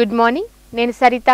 good morning నేను సరిత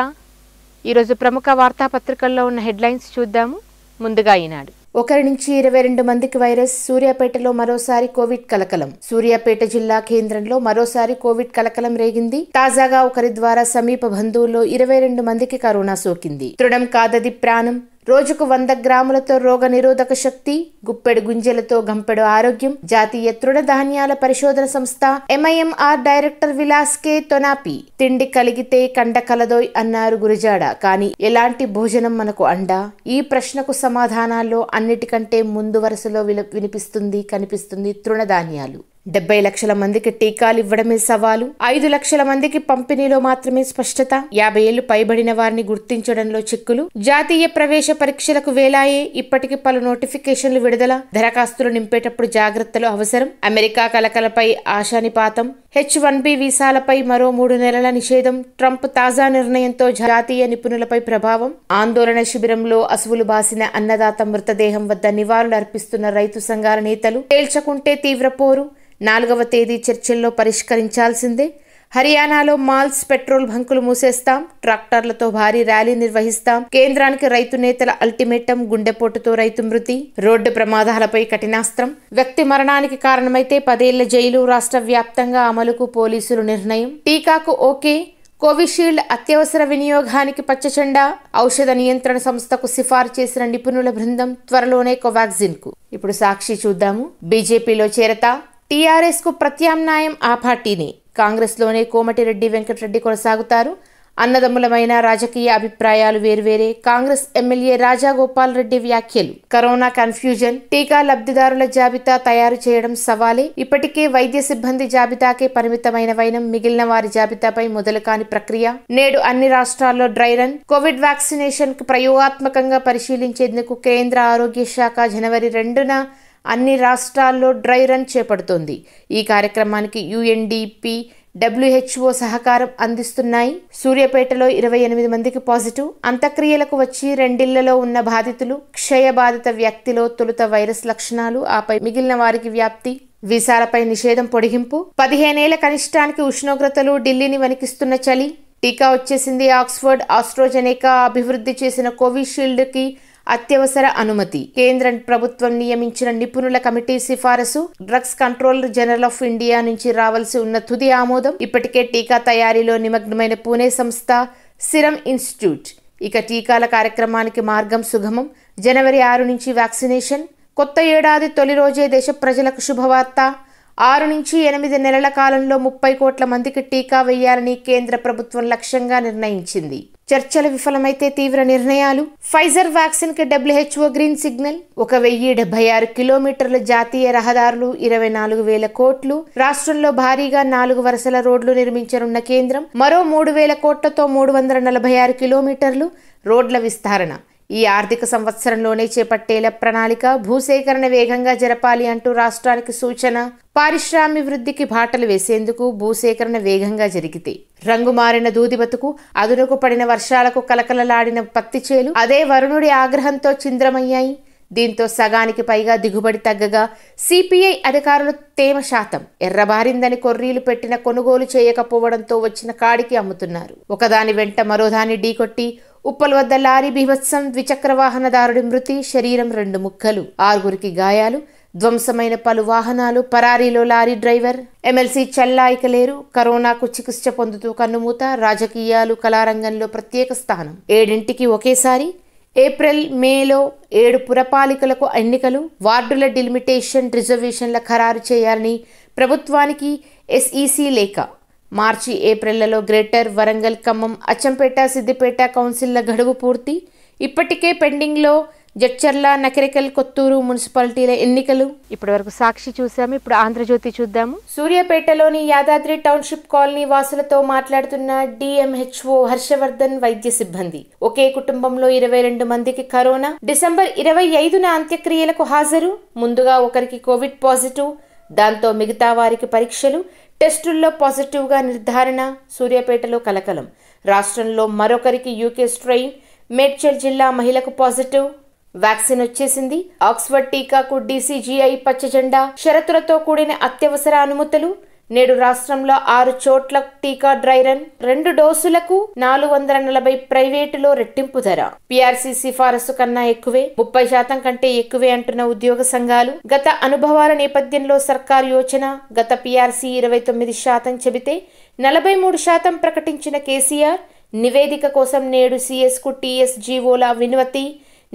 ఈరోజు ప్రముఖ వార్తాపత్రికల్లో ఉన్న హెడ్లైన్స్ చూద్దాము ముందుగా ఈనాడు ఒకరి నుంచి ఇరవై రెండు మందికి వైరస్ సూర్యాపేటలో మరోసారి కోవిడ్ కలకలం సూర్యాపేట జిల్లా కేంద్రంలో మరోసారి కోవిడ్ కలకలం రేగింది తాజాగా ఒకరి ద్వారా సమీప బంధువుల్లో ఇరవై రెండు మందికి కరోనా సోకింది దృఢం కాదది ప్రాణం రోజుకు వంద గ్రాములతో రోగ నిరోధక శక్తి గుప్పెడు గుంజెలతో గంపెడు ఆరోగ్యం జాతీయ తృణ ధాన్యాల పరిశోధన సంస్థ ఎంఐఎంఆర్ డైరెక్టర్ విలాస్ కే తొనాపి తిండి కలిగితే కండ కలదోయ్ అన్నారు గురజాడ కానీ ఎలాంటి భోజనం మనకు అండా ఈ ప్రశ్నకు సమాధానాల్లో అన్నిటికంటే ముందు వరుసలో వినిపిస్తుంది కనిపిస్తుంది తృణధాన్యాలు డెబ్బై లక్షల మందికి టీకాలు ఇవ్వడమే సవాలు ఐదు లక్షల మందికి పంపిణీలో మాత్రమే స్పష్టత యాభై ఏళ్లు పైబడిన వారిని గుర్తించడంలో చిక్కులు జాతీయ ప్రవేశ పరీక్షలకు వేలాయే ఇప్పటికి పలు నోటిఫికేషన్లు విడుదల దరఖాస్తులు నింపేటప్పుడు జాగ్రత్తలు అవసరం అమెరికా కలకలపై ఆశానిపాతం హెచ్ వన్ బి వీసాలపై మరో మూడు నెలల నిషేధం ట్రంప్ తాజా నిర్ణయంతో జాతీయ నిపుణులపై ప్రభావం ఆందోళన శిబిరంలో అసువులు బాసిన అన్నదాత మృతదేహం వద్ద అర్పిస్తున్న రైతు సంఘాల నేతలు తేల్చకుంటే తీవ్ర పోరు నాలుగవ తేదీ చర్చల్లో పరిష్కరించాల్సిందే హర్యానాలో మాల్స్ పెట్రోల్ బంకులు మూసేస్తాం ట్రాక్టర్లతో భారీ ర్యాలీ నిర్వహిస్తాం కేంద్రానికి రైతు నేతల అల్టిమేటం గుండెపోటుతో రైతు మృతి రోడ్డు ప్రమాదాలపై కఠినాస్త్రం వ్యక్తి మరణానికి కారణమైతే పదేళ్ల జైలు రాష్ట్ర వ్యాప్తంగా అమలుకు పోలీసులు నిర్ణయం టీకాకు ఓకే కోవిషీల్డ్ అత్యవసర వినియోగానికి పచ్చచెండా ఔషధ నియంత్రణ సంస్థకు సిఫారు చేసిన నిపుణుల బృందం త్వరలోనే కు ఇప్పుడు సాక్షి చూద్దాము బీజేపీలో చేరతా టీఆర్ఎస్కు ప్రత్యామ్నాయం ఆ పార్టీని కాంగ్రెస్లోనే కోమటిరెడ్డి వెంకటరెడ్డి కొనసాగుతారు అన్నదమ్ములమైన రాజకీయ అభిప్రాయాలు వేర్వేరే కాంగ్రెస్ ఎమ్మెల్యే రాజాగోపాల్ రెడ్డి వ్యాఖ్యలు కరోనా కన్ఫ్యూజన్ టీకా లబ్ధిదారుల జాబితా తయారు చేయడం సవాలే ఇప్పటికే వైద్య సిబ్బంది జాబితాకే పరిమితమైన వైనం మిగిలిన వారి జాబితాపై మొదలు కాని ప్రక్రియ నేడు అన్ని రాష్ట్రాల్లో డ్రై రన్ కోవిడ్ వ్యాక్సినేషన్ ప్రయోగాత్మకంగా పరిశీలించేందుకు కేంద్ర ఆరోగ్య శాఖ జనవరి రెండున అన్ని రాష్ట్రాల్లో డ్రై రన్ చేపడుతోంది ఈ కార్యక్రమానికి యుఎన్డిపి డబ్ల్యూహెచ్ఓ సహకారం అందిస్తున్నాయి సూర్యాపేటలో ఇరవై ఎనిమిది మందికి పాజిటివ్ అంతక్రియలకు వచ్చి రెండిళ్లలో ఉన్న బాధితులు క్షయ బాధిత వ్యక్తిలో తొలుత వైరస్ లక్షణాలు ఆపై మిగిలిన వారికి వ్యాప్తి వీసాలపై నిషేధం పొడిగింపు పదిహేనేళ్ల కనిష్టానికి ఉష్ణోగ్రతలు ఢిల్లీని వణికిస్తున్న చలి టీకా వచ్చేసింది ఆక్స్ఫర్డ్ ఆస్ట్రోజెనేకా అభివృద్ధి చేసిన కోవిషీల్డ్కి అత్యవసర అనుమతి కేంద్ర ప్రభుత్వం నియమించిన నిపుణుల కమిటీ సిఫారసు drugs controller general of India నుంచి రావాల్సి ఉన్న తుది ఆమోదం ఇప్పటికే టీకా తయారీలో నిమగ్నమైన పూణే సంస్థ సిరం ఇన్స్టిట్యూట్ ఇక టీకాల కార్యక్రమానికి మార్గం సుగమం జనవరి ఆరు నుంచి వ్యాక్సినేషన్ కొత్త ఏడాది తొలి రోజే దేశ ప్రజలకు శుభవార్త ఆరు నుంచి ఎనిమిది నెలల కాలంలో ముప్పై కోట్ల మందికి టీకా వేయాలని కేంద్ర ప్రభుత్వం లక్ష్యంగా నిర్ణయించింది చర్చలు విఫలమైతే తీవ్ర నిర్ణయాలు ఫైజర్ వ్యాక్సిన్ కి డబ్ల్యూహెచ్ఓ గ్రీన్ సిగ్నల్ ఒక వెయ్యి డెబ్బై ఆరు కిలోమీటర్ల జాతీయ రహదారులు ఇరవై నాలుగు వేల కోట్లు రాష్ట్రంలో భారీగా నాలుగు వరుసల రోడ్లు నిర్మించనున్న కేంద్రం మరో మూడు వేల కోట్లతో మూడు వందల నలభై ఆరు కిలోమీటర్లు రోడ్ల విస్తరణ ఈ ఆర్థిక సంవత్సరంలోనే చేపట్టేల ప్రణాళిక భూసేకరణ వేగంగా జరపాలి అంటూ రాష్ట్రానికి సూచన పారిశ్రామిక వృద్ధికి బాటలు వేసేందుకు భూసేకరణ వేగంగా జరిగితే రంగు మారిన దూదిబతుకు అదునుకు పడిన వర్షాలకు కలకలలాడిన పత్తి చేలు అదే వరుణుడి ఆగ్రహంతో చింద్రమయ్యాయి దీంతో సగానికి పైగా దిగుబడి తగ్గగా సిపిఐ అధికారులు తేమ శాతం ఎర్రబారిందని కొర్రీలు పెట్టిన కొనుగోలు చేయకపోవడంతో వచ్చిన కాడికి అమ్ముతున్నారు ఒకదాని వెంట మరోదాన్ని ఢీకొట్టి ఉప్పల్ వద్ద లారీ బీభత్సం ద్విచక్ర వాహనదారుడి మృతి శరీరం రెండు ముక్కలు ఆరుగురికి గాయాలు ధ్వంసమైన పలు వాహనాలు పరారీలో లారీ డ్రైవర్ ఎమ్మెల్సీ చల్లాయికలేరు కరోనాకు చికిత్స పొందుతూ కన్నుమూత రాజకీయాలు కళారంగంలో ప్రత్యేక స్థానం ఏడింటికి ఒకేసారి ఏప్రిల్ మేలో ఏడు పురపాలికలకు ఎన్నికలు వార్డుల డిలిమిటేషన్ రిజర్వేషన్ల ఖరారు చేయాలని ప్రభుత్వానికి ఎస్ఈసీ లేఖ మార్చి ఏప్రిల్లలో గ్రేటర్ వరంగల్ ఖమ్మం అచ్చంపేట సిద్దిపేట కౌన్సిల్ల గడువు పూర్తి ఇప్పటికే పెండింగ్లో జడ్చర్ల నకరికల్ కొత్తూరు మున్సిపాలిటీల ఎన్నికలు ఇప్పటి వరకు సాక్షి చూసాము ఇప్పుడు ఆంధ్రజ్యోతి చూద్దాము సూర్యాపేటలోని యాదాద్రి టౌన్షిప్ కాలనీ వాసులతో మాట్లాడుతున్న డిఎంహెచ్ఓ హర్షవర్ధన్ వైద్య సిబ్బంది ఒకే కుటుంబంలో ఇరవై రెండు మందికి కరోనా డిసెంబర్ ఇరవై ఐదున అంత్యక్రియలకు హాజరు ముందుగా ఒకరికి కోవిడ్ పాజిటివ్ దాంతో మిగతా వారికి పరీక్షలు టెస్టుల్లో పాజిటివ్గా నిర్ధారణ సూర్యాపేటలో కలకలం రాష్ట్రంలో మరొకరికి యూకే స్ట్రెయిన్ మేడ్చల్ జిల్లా మహిళకు పాజిటివ్ వ్యాక్సిన్ వచ్చేసింది ఆక్స్ఫర్డ్ టీకాకు డీసీజీఐ పచ్చజెండా షరతులతో కూడిన అత్యవసర అనుమతులు నేడు రాష్ట్రంలో ఆరు చోట్ల టీకా డ్రై రన్ రెండు డోసులకు నాలుగు వందల నలభై ప్రైవేటులో రెట్టింపు ధర పీఆర్సీ సిఫారసు కన్నా ఎక్కువే ముప్పై శాతం కంటే ఎక్కువే అంటున్న ఉద్యోగ సంఘాలు గత అనుభవాల నేపథ్యంలో సర్కార్ యోచన గత పీఆర్సీ ఇరవై తొమ్మిది శాతం చెబితే నలభై మూడు శాతం ప్రకటించిన కేసీఆర్ నివేదిక కోసం నేడు సీఎస్కు టీఎస్జీఓల వినువతి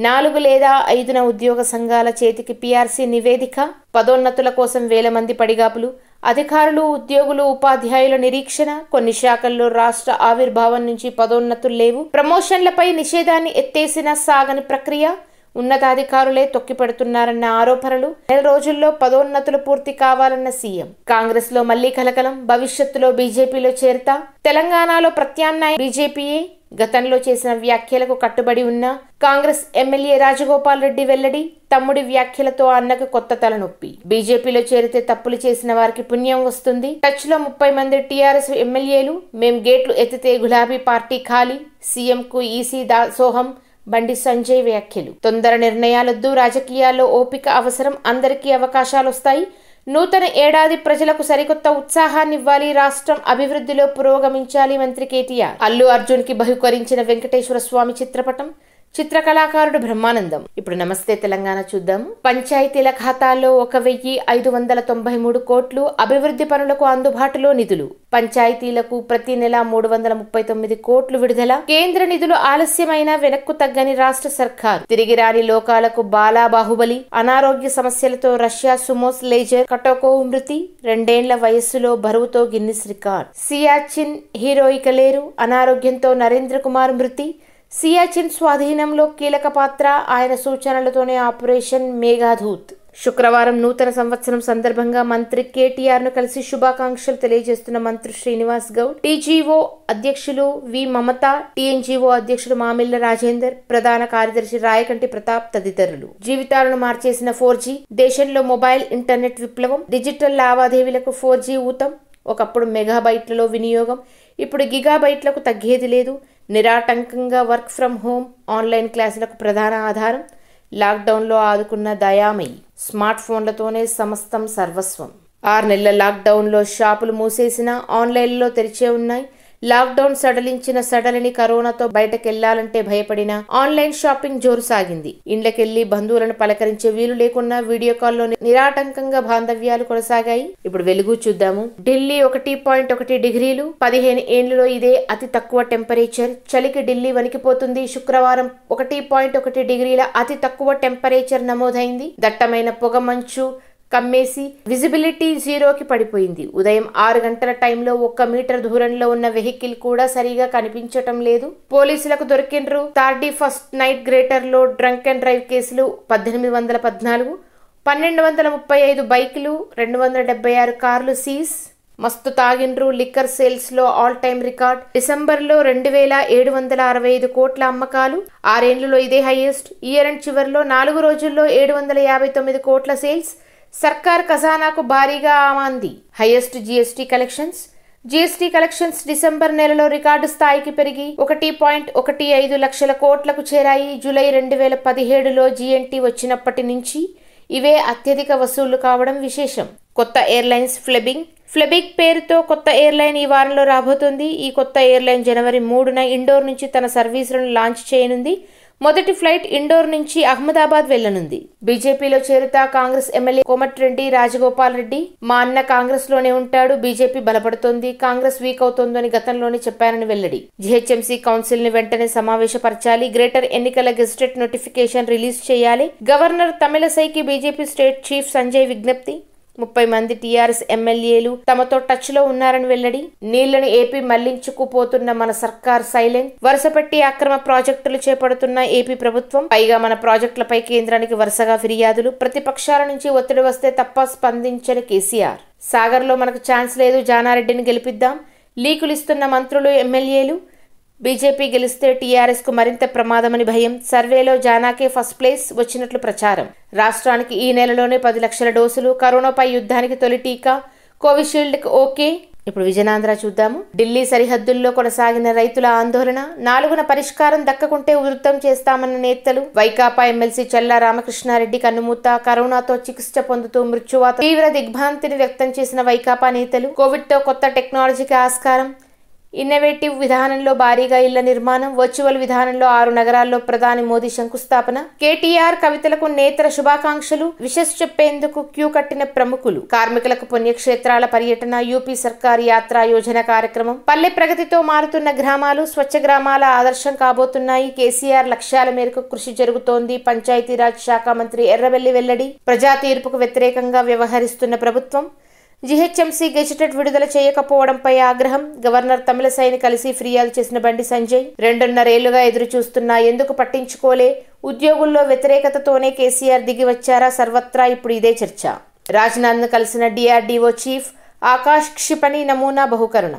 నాలుగు లేదా ఐదున ఉద్యోగ సంఘాల చేతికి పీఆర్సీ నివేదిక పదోన్నతుల కోసం వేల మంది పడిగాపులు అధికారులు ఉద్యోగులు ఉపాధ్యాయుల నిరీక్షణ కొన్ని శాఖల్లో రాష్ట్ర ఆవిర్భావం నుంచి పదోన్నతులు లేవు ప్రమోషన్లపై నిషేధాన్ని ఎత్తేసిన సాగని ప్రక్రియ ఉన్నతాధికారులే తొక్కిపెడుతున్నారన్న ఆరోపణలు నెల రోజుల్లో పదోన్నతులు పూర్తి కావాలన్న సీఎం కాంగ్రెస్ లో మళ్లీ కలకలం భవిష్యత్తులో బీజేపీలో చేరతా తెలంగాణలో ప్రత్యామ్నాయ బీజేపీయే గతంలో చేసిన వ్యాఖ్యలకు కట్టుబడి ఉన్న కాంగ్రెస్ ఎమ్మెల్యే రాజగోపాల్ రెడ్డి వెల్లడి తమ్ముడి వ్యాఖ్యలతో అన్నకు కొత్త తలనొప్పి బీజేపీలో చేరితే తప్పులు చేసిన వారికి పుణ్యం వస్తుంది టచ్ లో ముప్పై మంది టీఆర్ఎస్ ఎమ్మెల్యేలు మేం గేట్లు ఎత్తితే గులాబీ పార్టీ ఖాళీ సీఎంకు ఈసీ దాసోహం బండి సంజయ్ వ్యాఖ్యలు తొందర నిర్ణయాలొద్దు రాజకీయాల్లో ఓపిక అవసరం అందరికీ అవకాశాలు వస్తాయి నూతన ఏడాది ప్రజలకు సరికొత్త ఉత్సాహాన్ని ఇవ్వాలి రాష్ట్రం అభివృద్ధిలో పురోగమించాలి మంత్రి కేటీఆర్ అల్లు అర్జున్ కి బహుకరించిన వెంకటేశ్వర స్వామి చిత్రపటం చిత్రకళాకారుడు బ్రహ్మానందం ఇప్పుడు నమస్తే తెలంగాణ చూద్దాం పంచాయతీల ఖాతాల్లో ఒక వెయ్యి ఐదు వందల తొంభై మూడు కోట్లు అభివృద్ధి పనులకు అందుబాటులో నిధులు పంచాయతీలకు ప్రతి నెల మూడు వందల ముప్పై తొమ్మిది కోట్లు విడుదల కేంద్ర నిధులు ఆలస్యమైన వెనక్కు తగ్గని రాష్ట్ర సర్కారు తిరిగి రాని లోకాలకు బాలా బాహుబలి అనారోగ్య సమస్యలతో రష్యా సుమోస్ లేజర్ కటోకో మృతి రెండేండ్ల వయస్సులో బరువుతో గిన్నిస్ రికార్డ్ సియాచిన్ హీరోయిక లేరు అనారోగ్యంతో నరేంద్ర కుమార్ మృతి సియాచిన్ స్వాధీనంలో కీలక పాత్ర ఆయన సూచనలతోనే ఆపరేషన్ మేఘాధూత్ శుక్రవారం నూతన సంవత్సరం సందర్భంగా మంత్రి కేటీఆర్ ను కలిసి శుభాకాంక్షలు తెలియజేస్తున్న మంత్రి శ్రీనివాస్ గౌడ్ టీజీఓ అధ్యక్షులు వి మమత టీఎన్జీఓ అధ్యక్షులు మామిళ్ల రాజేందర్ ప్రధాన కార్యదర్శి రాయకంటి ప్రతాప్ తదితరులు జీవితాలను మార్చేసిన ఫోర్ దేశంలో మొబైల్ ఇంటర్నెట్ విప్లవం డిజిటల్ లావాదేవీలకు ఫోర్ జీ ఊతం ఒకప్పుడు మెగాబైట్లలో వినియోగం ఇప్పుడు గిగాబైట్లకు తగ్గేది లేదు నిరాటంకంగా వర్క్ ఫ్రం హోమ్ ఆన్లైన్ క్లాసులకు ప్రధాన ఆధారం లాక్డౌన్లో ఆదుకున్న దయామయ్యి స్మార్ట్ ఫోన్లతోనే సమస్తం సర్వస్వం ఆరు నెలల లాక్డౌన్లో షాపులు మూసేసినా ఆన్లైన్లో తెరిచే ఉన్నాయి లాక్డౌన్ సడలించిన సడలిని కరోనాతో బయటకెళ్లాలంటే భయపడిన ఆన్లైన్ షాపింగ్ జోరు సాగింది ఇండ్లకెళ్లి బంధువులను పలకరించే వీలు లేకుండా వీడియో కాల్లో నిరాటంకంగా బాంధవ్యాలు కొనసాగాయి ఇప్పుడు వెలుగు చూద్దాము ఢిల్లీ ఒకటి పాయింట్ ఒకటి డిగ్రీలు పదిహేను ఏండ్లలో ఇదే అతి తక్కువ టెంపరేచర్ చలికి ఢిల్లీ వణికిపోతుంది శుక్రవారం ఒకటి పాయింట్ ఒకటి డిగ్రీల అతి తక్కువ టెంపరేచర్ నమోదైంది దట్టమైన పొగ మంచు కమ్మేసి విజిబిలిటీ జీరోకి పడిపోయింది ఉదయం ఆరు గంటల టైంలో ఒక్క మీటర్ దూరంలో ఉన్న వెహికల్ కూడా సరిగా కనిపించటం లేదు పోలీసులకు దొరికినరు థర్టీ ఫస్ట్ నైట్ గ్రేటర్లో డ్రంక్ అండ్ డ్రైవ్ కేసులు పద్దెనిమిది వందల పద్నాలుగు పన్నెండు వందల ముప్పై ఐదు బైకులు రెండు వందల డెబ్బై ఆరు కార్లు సీజ్ మస్తు తాగిండ్రు లిక్కర్ సేల్స్ లో ఆల్ టైమ్ రికార్డ్ డిసెంబర్ లో రెండు వేల ఏడు వందల అరవై ఐదు కోట్ల అమ్మకాలు ఆరేండ్లలో ఇదే హైయెస్ట్ ఇయర్ అండ్ చివరిలో నాలుగు రోజుల్లో ఏడు వందల యాభై తొమ్మిది కోట్ల సేల్స్ సర్కార్ ఖజానాకు భారీగా ఆమాంది highest GST collections GST collections December నెలలో రికార్డు స్థాయికి పెరిగి ఒకటి పాయింట్ ఒకటి ఐదు లక్షల కోట్లకు చేరాయి జూలై రెండు వేల పదిహేడులో జీఎన్టీ వచ్చినప్పటి నుంచి ఇవే అత్యధిక వసూళ్లు కావడం విశేషం కొత్త ఎయిర్లైన్స్ ఫ్లెబింగ్ ఫ్లెబిక్ పేరుతో కొత్త ఎయిర్లైన్ ఈ వారంలో రాబోతుంది ఈ కొత్త ఎయిర్లైన్ జనవరి మూడున ఇండోర్ నుంచి తన సర్వీసులను లాంచ్ చేయనుంది మొదటి ఫ్లైట్ ఇండోర్ నుంచి అహ్మదాబాద్ వెళ్లనుంది బీజేపీలో చేరుతా కాంగ్రెస్ ఎమ్మెల్యే కోమటిరెడ్డి రాజగోపాల్ రెడ్డి మా అన్న కాంగ్రెస్ లోనే ఉంటాడు బీజేపీ బలపడుతోంది కాంగ్రెస్ వీక్ అవుతోందని గతంలోనే చెప్పారని వెల్లడి జీహెచ్ఎంసీ కౌన్సిల్ ని వెంటనే సమావేశపరచాలి గ్రేటర్ ఎన్నికల గెజిటెడ్ నోటిఫికేషన్ రిలీజ్ చేయాలి గవర్నర్ తమిళసైకి బీజేపీ స్టేట్ చీఫ్ సంజయ్ విజ్ఞప్తి ముప్పై మంది టీఆర్ఎస్ ఎమ్మెల్యేలు తమతో టచ్ లో ఉన్నారని వెల్లడి నీళ్లను ఏపీ మళ్లించుకుపోతున్న మన సర్కార్ సైలెంట్ వరుసపెట్టి అక్రమ ప్రాజెక్టులు చేపడుతున్న ఏపీ ప్రభుత్వం పైగా మన ప్రాజెక్టులపై కేంద్రానికి వరుసగా ఫిర్యాదులు ప్రతిపక్షాల నుంచి ఒత్తిడి వస్తే తప్ప స్పందించని కేసీఆర్ సాగర్లో మనకు ఛాన్స్ లేదు జానారెడ్డిని గెలిపిద్దాం లీకులిస్తున్న మంత్రులు ఎమ్మెల్యేలు బీజేపీ గెలిస్తే టీఆర్ఎస్కు మరింత ప్రమాదమని భయం సర్వేలో జానాకే ఫస్ట్ ప్లేస్ వచ్చినట్లు ప్రచారం రాష్ట్రానికి ఈ నెలలోనే పది లక్షల డోసులు కరోనాపై యుద్ధానికి తొలి టీకా కోవిషీల్డ్ ఓకే ఇప్పుడు విజయనాంధ్ర చూద్దాము ఢిల్లీ సరిహద్దుల్లో కొనసాగిన రైతుల ఆందోళన నాలుగున పరిష్కారం దక్కకుంటే ఉధృతం చేస్తామన్న నేతలు వైకాపా ఎమ్మెల్సీ చల్లా రామకృష్ణారెడ్డి కన్నుమూత కరోనాతో చికిత్స పొందుతూ మృత్యువాత తీవ్ర దిగ్భ్రాంతిని వ్యక్తం చేసిన వైకాపా నేతలు కోవిడ్తో కొత్త టెక్నాలజీకి ఆస్కారం ఇన్నోవేటివ్ విధానంలో భారీగా ఇళ్ల నిర్మాణం వర్చువల్ విధానంలో ఆరు నగరాల్లో ప్రధాని మోదీ శంకుస్థాపన కేటీఆర్ కవితలకు నేత్ర శుభాకాంక్షలు విషస్ చెప్పేందుకు క్యూ కట్టిన ప్రముఖులు కార్మికులకు పుణ్యక్షేత్రాల పర్యటన యూపీ సర్కార్ యాత్రా యోజన కార్యక్రమం పల్లె ప్రగతితో మారుతున్న గ్రామాలు స్వచ్ఛ గ్రామాల ఆదర్శం కాబోతున్నాయి కేసీఆర్ లక్ష్యాల మేరకు కృషి జరుగుతోంది పంచాయతీరాజ్ శాఖ మంత్రి ఎర్రవెల్లి వెల్లడి ప్రజా తీర్పుకు వ్యతిరేకంగా వ్యవహరిస్తున్న ప్రభుత్వం జీహెచ్ఎంసీ గెజిటెడ్ విడుదల చేయకపోవడంపై ఆగ్రహం గవర్నర్ తమిళసైని కలిసి ఫిర్యాదు చేసిన బండి సంజయ్ రెండున్నరేళ్లుగా ఎదురు చూస్తున్నా ఎందుకు పట్టించుకోలే ఉద్యోగుల్లో వ్యతిరేకతతోనే కేసీఆర్ దిగి వచ్చారా సర్వత్రా ఇప్పుడు ఇదే చర్చ రాజ్నాథ్ను కలిసిన డిఆర్డీఓ చీఫ్ ఆకాష్ క్షిపణి నమూనా బహుకరుణ